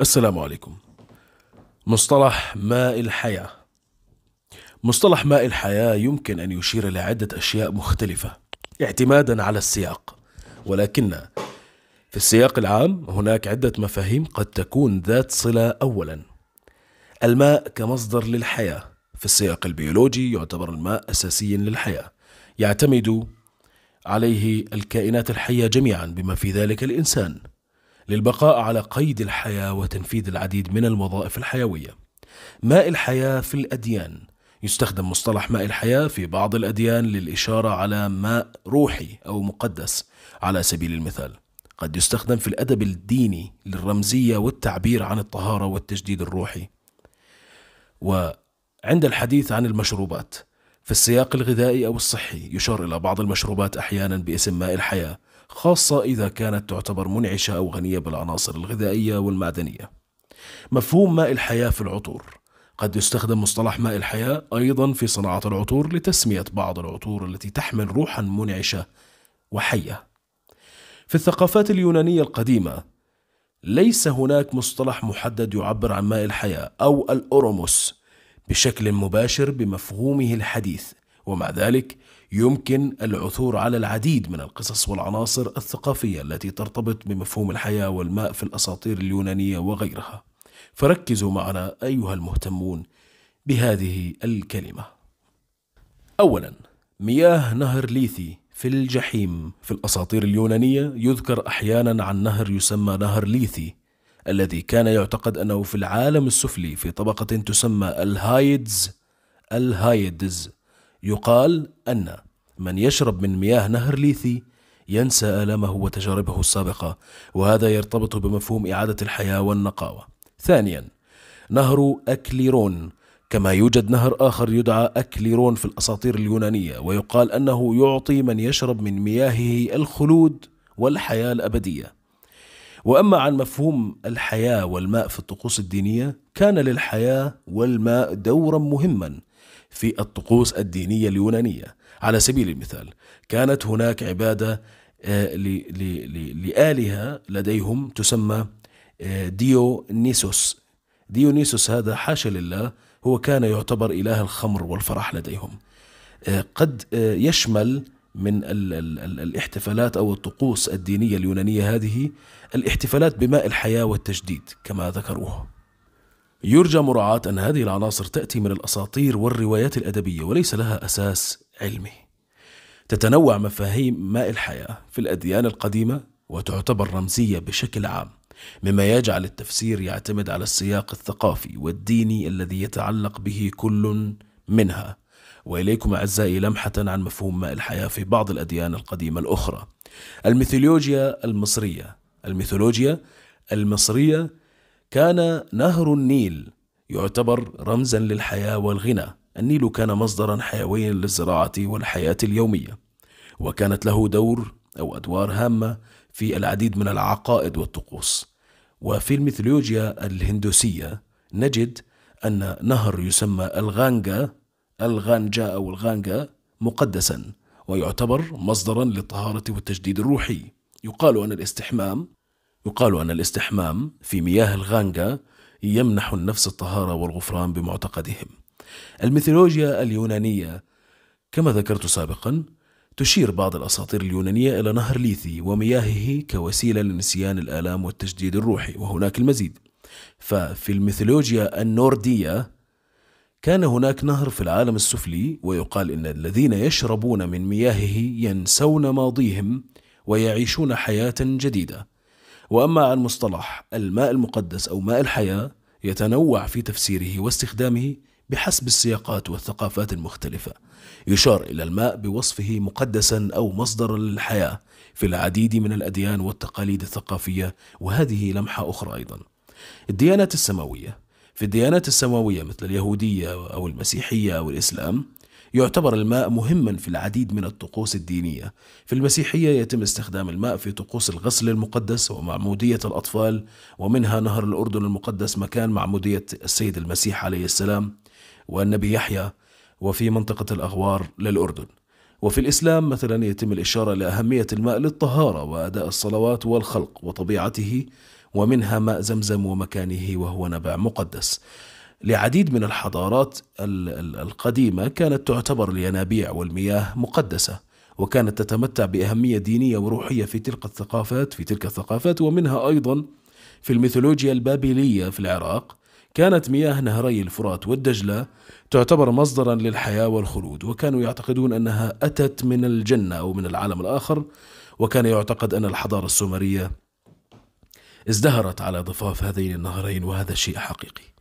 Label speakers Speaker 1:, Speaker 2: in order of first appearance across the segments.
Speaker 1: السلام عليكم مصطلح ماء الحياة مصطلح ماء الحياة يمكن أن يشير إلى عدة أشياء مختلفة اعتمادا على السياق ولكن في السياق العام هناك عدة مفاهيم قد تكون ذات صلة أولا الماء كمصدر للحياة في السياق البيولوجي يعتبر الماء أساسيا للحياة يعتمد عليه الكائنات الحية جميعا بما في ذلك الإنسان للبقاء على قيد الحياة وتنفيذ العديد من الوظائف الحيوية. ماء الحياة في الأديان يستخدم مصطلح ماء الحياة في بعض الأديان للإشارة على ماء روحي أو مقدس على سبيل المثال. قد يستخدم في الأدب الديني للرمزية والتعبير عن الطهارة والتجديد الروحي. وعند الحديث عن المشروبات في السياق الغذائي أو الصحي يشار إلى بعض المشروبات أحيانا باسم ماء الحياة خاصة إذا كانت تعتبر منعشة أو غنية بالعناصر الغذائية والمعدنية. مفهوم ماء الحياة في العطور قد يستخدم مصطلح ماء الحياة أيضا في صناعة العطور لتسمية بعض العطور التي تحمل روحا منعشة وحية. في الثقافات اليونانية القديمة ليس هناك مصطلح محدد يعبر عن ماء الحياة أو الأوروموس بشكل مباشر بمفهومه الحديث ومع ذلك يمكن العثور على العديد من القصص والعناصر الثقافية التي ترتبط بمفهوم الحياة والماء في الأساطير اليونانية وغيرها فركزوا معنا أيها المهتمون بهذه الكلمة أولا مياه نهر ليثي في الجحيم في الأساطير اليونانية يذكر أحيانا عن نهر يسمى نهر ليثي الذي كان يعتقد أنه في العالم السفلي في طبقة تسمى الهايدز الهايدز يقال أن من يشرب من مياه نهر ليثي ينسى آلامه وتجاربه السابقة وهذا يرتبط بمفهوم إعادة الحياة والنقاوة ثانيا نهر أكليرون كما يوجد نهر آخر يدعى أكليرون في الأساطير اليونانية ويقال أنه يعطي من يشرب من مياهه الخلود والحياة الأبدية وأما عن مفهوم الحياة والماء في الطقوس الدينية كان للحياة والماء دورا مهما في الطقوس الدينية اليونانية على سبيل المثال كانت هناك عبادة آه، لآلهة لديهم تسمى آه، ديونيسوس ديونيسوس هذا حاشا لله هو كان يعتبر إله الخمر والفرح لديهم آه، قد يشمل من الاحتفالات او الطقوس الدينيه اليونانيه هذه الاحتفالات بماء الحياه والتجديد كما ذكروه يرجى مراعاة أن هذه العناصر تأتي من الأساطير والروايات الأدبية وليس لها أساس علمي. تتنوع مفاهيم ماء الحياة في الأديان القديمة وتعتبر رمزية بشكل عام، مما يجعل التفسير يعتمد على السياق الثقافي والديني الذي يتعلق به كل منها. وإليكم أعزائي لمحة عن مفهوم ماء الحياة في بعض الأديان القديمة الأخرى. الميثولوجيا المصرية الميثولوجيا المصرية كان نهر النيل يعتبر رمزا للحياة والغنى النيل كان مصدرا حيويا للزراعة والحياة اليومية وكانت له دور أو أدوار هامة في العديد من العقائد والطقوس وفي الميثولوجيا الهندوسية نجد أن نهر يسمى الغانجا الغانجا أو الغانجا مقدسا ويعتبر مصدرا للطهارة والتجديد الروحي يقال أن الاستحمام يقال أن الاستحمام في مياه الغانجا يمنح النفس الطهارة والغفران بمعتقدهم. الميثولوجيا اليونانية كما ذكرت سابقا تشير بعض الأساطير اليونانية إلى نهر ليثي ومياهه كوسيلة لنسيان الآلام والتجديد الروحي وهناك المزيد. ففي الميثولوجيا النوردية كان هناك نهر في العالم السفلي ويقال ان الذين يشربون من مياهه ينسون ماضيهم ويعيشون حياه جديده وأما عن مصطلح الماء المقدس أو ماء الحياة يتنوع في تفسيره واستخدامه بحسب السياقات والثقافات المختلفة يشار إلى الماء بوصفه مقدسا أو مصدرا للحياة في العديد من الأديان والتقاليد الثقافية وهذه لمحة أخرى أيضا الديانات السماوية في الديانات السماوية مثل اليهودية أو المسيحية أو الإسلام يعتبر الماء مهما في العديد من الطقوس الدينية في المسيحية يتم استخدام الماء في طقوس الغسل المقدس ومعمودية الأطفال ومنها نهر الأردن المقدس مكان معمودية السيد المسيح عليه السلام والنبي يحيى وفي منطقة الأغوار للأردن وفي الإسلام مثلا يتم الإشارة لأهمية الماء للطهارة وأداء الصلوات والخلق وطبيعته ومنها ماء زمزم ومكانه وهو نبع مقدس لعديد من الحضارات القديمة كانت تعتبر الينابيع والمياه مقدسة وكانت تتمتع بأهمية دينية وروحية في تلك الثقافات في تلك الثقافات ومنها أيضا في الميثولوجيا البابلية في العراق كانت مياه نهري الفرات والدجلة تعتبر مصدرا للحياة والخلود وكانوا يعتقدون أنها أتت من الجنة أو من العالم الآخر وكان يعتقد أن الحضارة السومرية ازدهرت على ضفاف هذين النهرين وهذا شيء حقيقي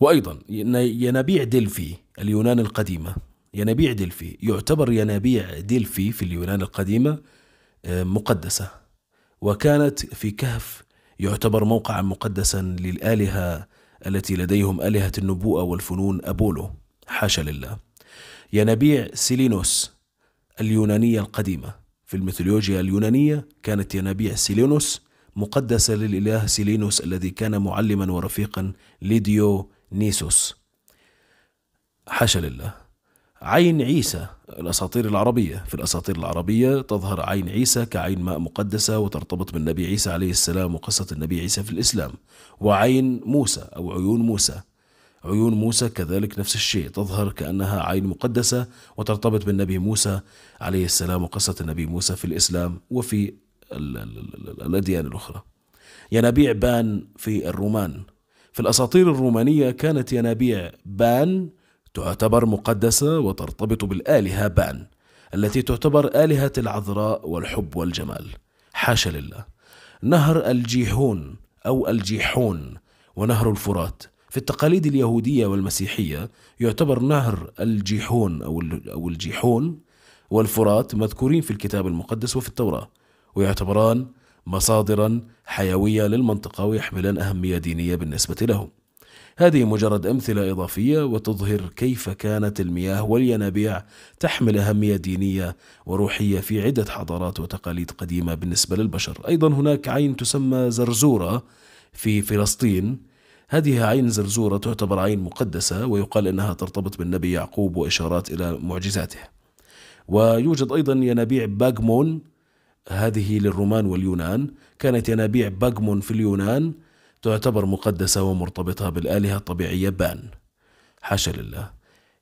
Speaker 1: وأيضا ينابيع ديلفي اليونان القديمة ينابيع ديلفي يعتبر ينابيع ديلفي في اليونان القديمة آه، مقدسة وكانت في كهف يعتبر موقعا مقدسا للآلهة التي لديهم آلهة النبوءة والفنون أبولو حاشا لله ينابيع سيلينوس اليونانية القديمة في الميثولوجيا اليونانية كانت ينابيع سيلينوس مقدسة للإله سيلينوس الذي كان معلما ورفيقا لديو نيسوس حاشا لله عين عيسى الأساطير العربية في الأساطير العربية تظهر عين عيسى كعين ماء مقدسة وترتبط بالنبي عيسى عليه السلام وقصة النبي عيسى في الإسلام وعين موسى أو عيون موسى عيون موسى كذلك نفس الشيء تظهر كأنها عين مقدسة وترتبط بالنبي موسى عليه السلام وقصة النبي موسى في الإسلام وفي الأديان الأخرى ينابيع بان في الرومان في الأساطير الرومانية كانت ينابيع بان تعتبر مقدسة وترتبط بالآلهة بان التي تعتبر آلهة العذراء والحب والجمال حاشا لله نهر الجيحون أو الجيحون ونهر الفرات في التقاليد اليهودية والمسيحية يعتبر نهر الجيحون أو الجيحون والفرات مذكورين في الكتاب المقدس وفي التوراة ويعتبران مصادرا حيوية للمنطقة ويحملان أهمية دينية بالنسبة لهم هذه مجرد أمثلة إضافية وتظهر كيف كانت المياه والينابيع تحمل أهمية دينية وروحية في عدة حضارات وتقاليد قديمة بالنسبة للبشر أيضا هناك عين تسمى زرزورة في فلسطين هذه عين زرزورة تعتبر عين مقدسة ويقال أنها ترتبط بالنبي يعقوب وإشارات إلى معجزاته ويوجد أيضا ينابيع باجمون هذه للرومان واليونان كانت ينابيع باجمون في اليونان تعتبر مقدسة ومرتبطة بالآلهة الطبيعية بان حاشا لله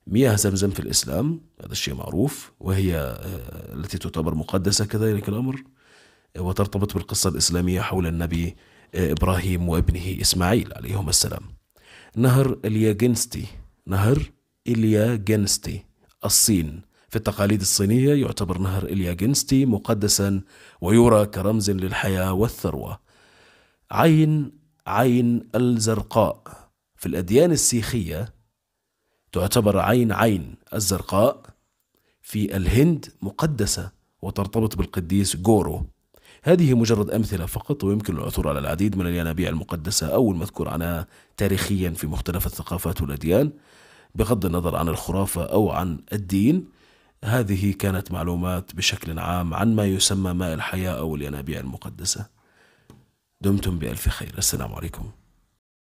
Speaker 1: مياه زمزم في الإسلام هذا الشيء معروف وهي آه، التي تعتبر مقدسة كذلك الأمر وترتبط بالقصة الإسلامية حول النبي آه، إبراهيم وابنه إسماعيل عليهما السلام نهر إلياجنستي نهر إلياجنستي الصين في التقاليد الصينية يعتبر نهر إلياجنستي مقدسا ويرى كرمز للحياة والثروة عين عين الزرقاء في الأديان السيخية تعتبر عين عين الزرقاء في الهند مقدسة وترتبط بالقديس جورو هذه مجرد أمثلة فقط ويمكن العثور على العديد من الينابيع المقدسة أو المذكور عنها تاريخيا في مختلف الثقافات والأديان بغض النظر عن الخرافة أو عن الدين هذه كانت معلومات بشكل عام عن ما يسمى ماء الحياة أو الينابيع المقدسة دمتم بألف خير السلام عليكم